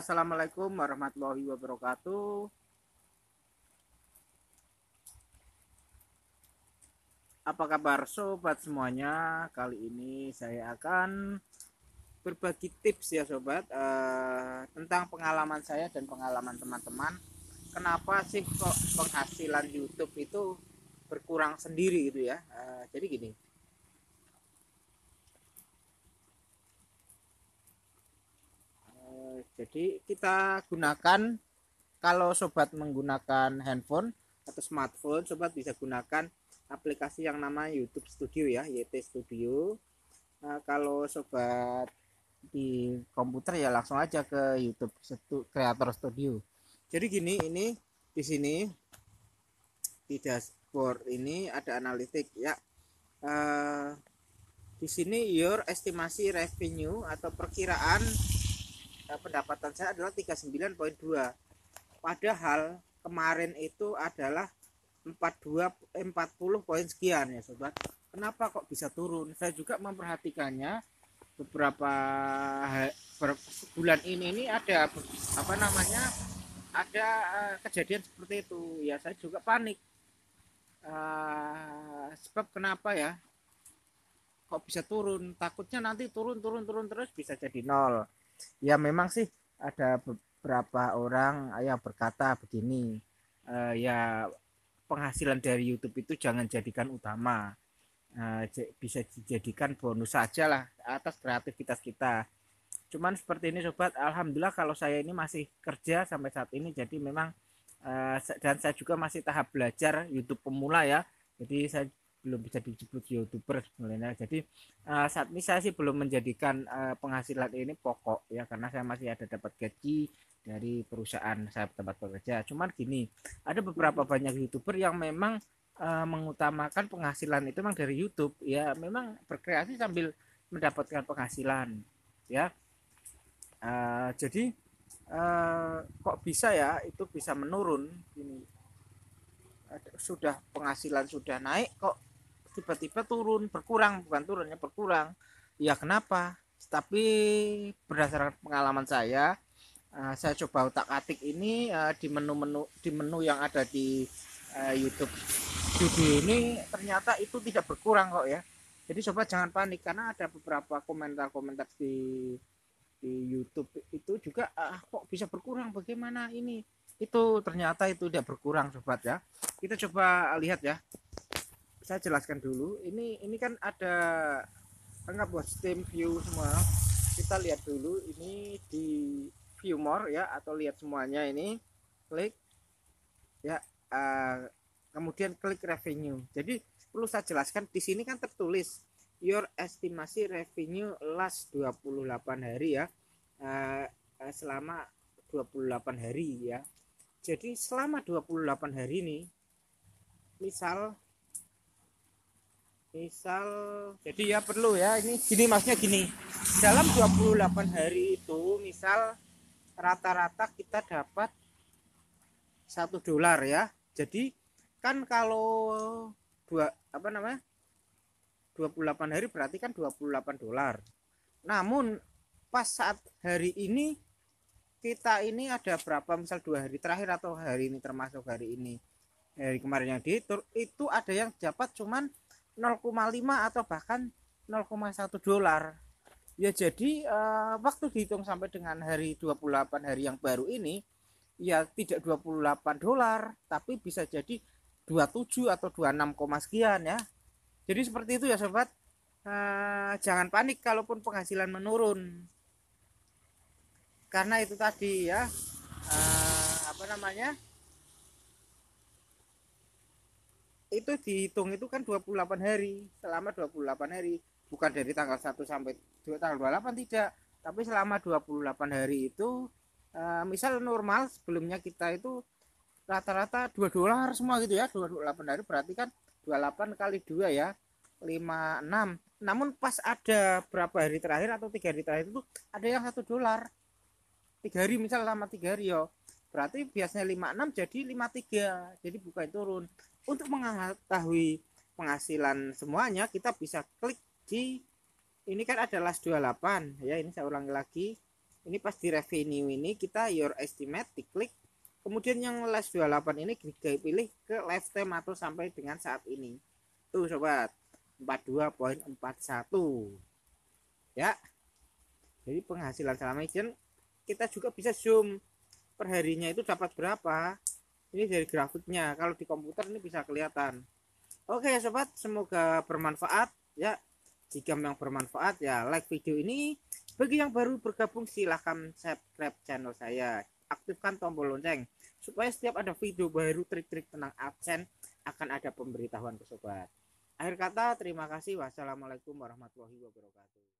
Assalamualaikum warahmatullahi wabarakatuh. Apa kabar sobat semuanya? Kali ini saya akan berbagi tips ya sobat uh, tentang pengalaman saya dan pengalaman teman-teman. Kenapa sih kok penghasilan YouTube itu berkurang sendiri gitu ya? uh, jadi gini jadi kita gunakan kalau sobat menggunakan handphone atau smartphone sobat bisa gunakan aplikasi yang nama YouTube Studio ya YT Studio nah, kalau sobat di komputer ya langsung aja ke YouTube Creator Studio jadi gini ini di sini di dashboard ini ada analitik ya uh, di sini your estimasi revenue atau perkiraan Nah, pendapatan saya adalah 39.2 padahal kemarin itu adalah 42 40 poin sekian ya sobat kenapa kok bisa turun saya juga memperhatikannya beberapa bulan ini ini ada apa namanya ada eh, kejadian seperti itu ya saya juga panik uh, sebab kenapa ya kok bisa turun takutnya nanti turun turun turun terus bisa jadi nol ya memang sih ada beberapa orang ah, yang berkata begini uh, ya penghasilan dari YouTube itu jangan jadikan utama uh, bisa dijadikan bonus saja lah atas kreativitas kita cuman seperti ini sobat alhamdulillah kalau saya ini masih kerja sampai saat ini jadi memang uh, dan saya juga masih tahap belajar YouTube pemula ya jadi saya belum bisa disebut youtuber sebenarnya jadi uh, saat ini saya sih belum menjadikan uh, penghasilan ini pokok ya karena saya masih ada dapat gaji dari perusahaan saya tempat bekerja cuman gini ada beberapa banyak youtuber yang memang uh, mengutamakan penghasilan itu memang dari YouTube ya memang berkreasi sambil mendapatkan penghasilan ya uh, jadi uh, kok bisa ya itu bisa menurun ini sudah penghasilan sudah naik kok tiba-tiba turun berkurang bukan turunnya berkurang ya kenapa tapi berdasarkan pengalaman saya uh, saya coba otak atik ini uh, di menu-menu di menu yang ada di uh, YouTube judi ini ternyata itu tidak berkurang kok ya jadi coba jangan panik karena ada beberapa komentar-komentar di di YouTube itu juga uh, kok bisa berkurang bagaimana ini itu ternyata itu tidak berkurang sobat ya kita coba lihat ya saya jelaskan dulu ini ini kan ada enggak buat steam view semua kita lihat dulu ini di view more ya atau lihat semuanya ini klik ya uh, kemudian klik revenue jadi perlu saya jelaskan di sini kan tertulis your estimasi revenue last 28 hari ya uh, selama 28 hari ya jadi selama 28 hari ini misal misal jadi ya perlu ya ini gini masnya gini dalam 28 hari itu misal rata-rata kita dapat satu dolar ya jadi kan kalau dua apa namanya 28 hari berarti kan 28 dolar namun pas saat hari ini kita ini ada berapa misal dua hari terakhir atau hari ini termasuk hari ini hari kemarin yang dihitung itu ada yang dapat cuman 0,5 atau bahkan 0,1 dolar. Ya jadi uh, waktu dihitung sampai dengan hari 28 hari yang baru ini ya tidak 28 dolar tapi bisa jadi 27 atau 26, sekian ya. Jadi seperti itu ya sobat. Uh, jangan panik kalaupun penghasilan menurun. Karena itu tadi ya uh, apa namanya? itu dihitung itu kan 28 hari selama 28 hari bukan dari tanggal 1 sampai 2, tanggal 28 tidak tapi selama 28 hari itu uh, misal normal sebelumnya kita itu rata-rata 2 dolar semua gitu ya 28 hari berarti kan 28 kali 2 ya 56 namun pas ada berapa hari terakhir atau tiga hari terakhir itu ada yang satu dolar tiga hari misal lama tiga hari yo Berarti biasanya 56 jadi 53. Jadi bukan turun. Untuk mengetahui penghasilan semuanya kita bisa klik di ini kan ada last 28 ya ini saya ulangi lagi ini pas di revenue ini kita your estimate diklik kemudian yang last 28 ini kita pilih ke lifetime atau sampai dengan saat ini tuh sobat 42.41 ya jadi penghasilan selama izin kita juga bisa zoom perharinya itu dapat berapa ini dari grafiknya kalau di komputer ini bisa kelihatan oke sobat semoga bermanfaat ya jika memang bermanfaat ya like video ini bagi yang baru bergabung silahkan subscribe channel saya aktifkan tombol lonceng supaya setiap ada video baru trik-trik tentang absen akan ada pemberitahuan ke sobat akhir kata terima kasih wassalamualaikum warahmatullahi wabarakatuh